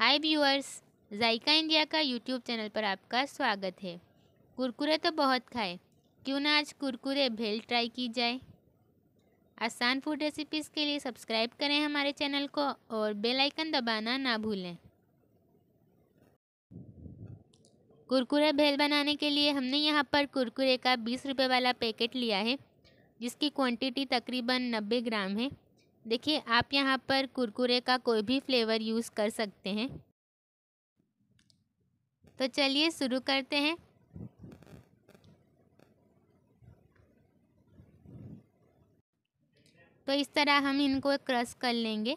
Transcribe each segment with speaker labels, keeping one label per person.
Speaker 1: हाय viewers Zayka India का YouTube channel पर आपका स्वागत है कुरकुरे तो बहुत खाए क्यों ना आज कुरकुरे भेल ट्राई की जाए आसान फूड रेसिपीज़ के लिए सब्सक्राइब करें हमारे चैनल को और बेल आइकन दबाना ना भूलें कुरकुरे भेल बनाने के लिए हमने यहाँ पर कुरकुरे का बीस रुपये वाला पैकेट लिया है जिसकी क्वान्टिटी तकरीबन नब्बे ग्राम है देखिए आप यहाँ पर कुरकुरे का कोई भी फ्लेवर यूज़ कर सकते हैं तो चलिए शुरू करते हैं तो इस तरह हम इनको क्रश कर लेंगे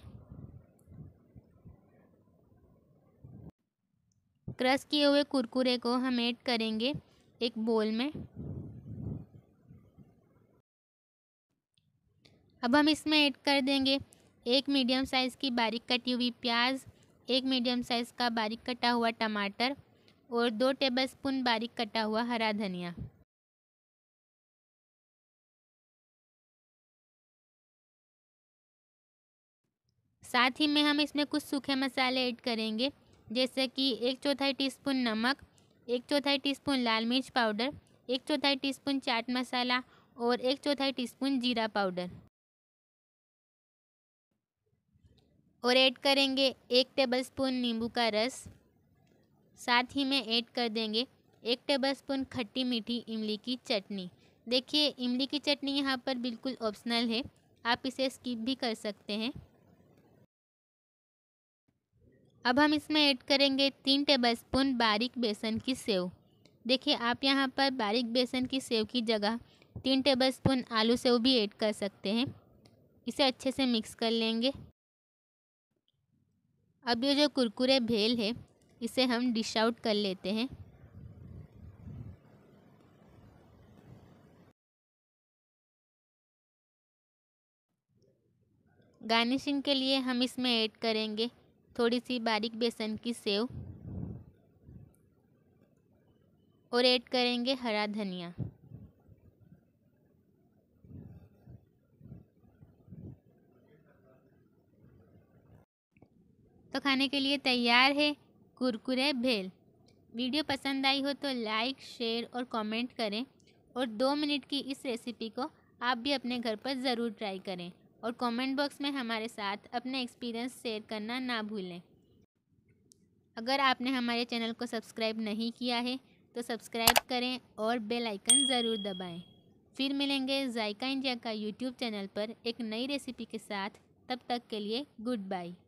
Speaker 1: क्रश किए हुए कुरकुरे को हम ऐड करेंगे एक बोल में अब हम इसमें ऐड कर देंगे एक मीडियम साइज़ की बारीक कटी हुई प्याज एक मीडियम साइज़ का बारीक कटा हुआ टमाटर और दो टेबलस्पून बारीक कटा हुआ हरा धनिया साथ ही में हम इसमें कुछ सूखे मसाले ऐड करेंगे जैसे कि एक चौथाई टीस्पून नमक एक चौथाई टीस्पून लाल मिर्च पाउडर एक चौथाई टीस्पून चाट मसाला और एक चौथाई टीस्पून जीरा पाउडर और ऐड करेंगे एक टेबलस्पून नींबू का रस साथ ही में ऐड कर देंगे एक टेबलस्पून खट्टी मीठी इमली की चटनी देखिए इमली की चटनी यहाँ पर बिल्कुल ऑप्शनल है आप इसे स्किप भी कर सकते हैं अब हम इसमें ऐड करेंगे तीन टेबलस्पून बारीक बेसन की सेव देखिए आप यहाँ पर बारीक बेसन की सेव की जगह तीन टेबलस्पून आलू सेव भी ऐड कर सकते हैं इसे अच्छे से मिक्स कर लेंगे अब ये जो कुरकुरे भेल है इसे हम डिश आउट कर लेते हैं गार्निशिंग के लिए हम इसमें ऐड करेंगे थोड़ी सी बारीक बेसन की सेव और ऐड करेंगे हरा धनिया तो खाने के लिए तैयार है कुरकुरे भेल वीडियो पसंद आई हो तो लाइक शेयर और कमेंट करें और दो मिनट की इस रेसिपी को आप भी अपने घर पर ज़रूर ट्राई करें और कमेंट बॉक्स में हमारे साथ अपने एक्सपीरियंस शेयर करना ना भूलें अगर आपने हमारे चैनल को सब्सक्राइब नहीं किया है तो सब्सक्राइब करें और बेल आइकन ज़रूर दबाएं। फिर मिलेंगे जायका इंडिया का यूट्यूब चैनल पर एक नई रेसिपी के साथ तब तक के लिए गुड बाई